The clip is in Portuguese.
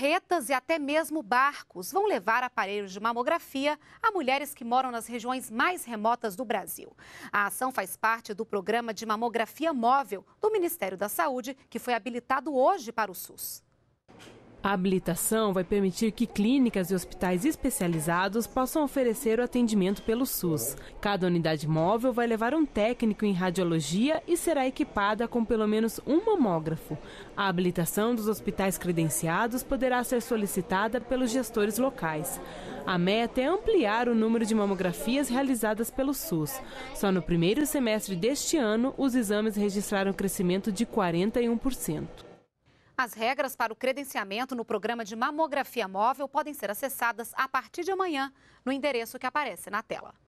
Carretas e até mesmo barcos vão levar aparelhos de mamografia a mulheres que moram nas regiões mais remotas do Brasil. A ação faz parte do programa de mamografia móvel do Ministério da Saúde, que foi habilitado hoje para o SUS. A habilitação vai permitir que clínicas e hospitais especializados possam oferecer o atendimento pelo SUS. Cada unidade móvel vai levar um técnico em radiologia e será equipada com pelo menos um mamógrafo. A habilitação dos hospitais credenciados poderá ser solicitada pelos gestores locais. A meta é ampliar o número de mamografias realizadas pelo SUS. Só no primeiro semestre deste ano, os exames registraram um crescimento de 41%. As regras para o credenciamento no programa de mamografia móvel podem ser acessadas a partir de amanhã no endereço que aparece na tela.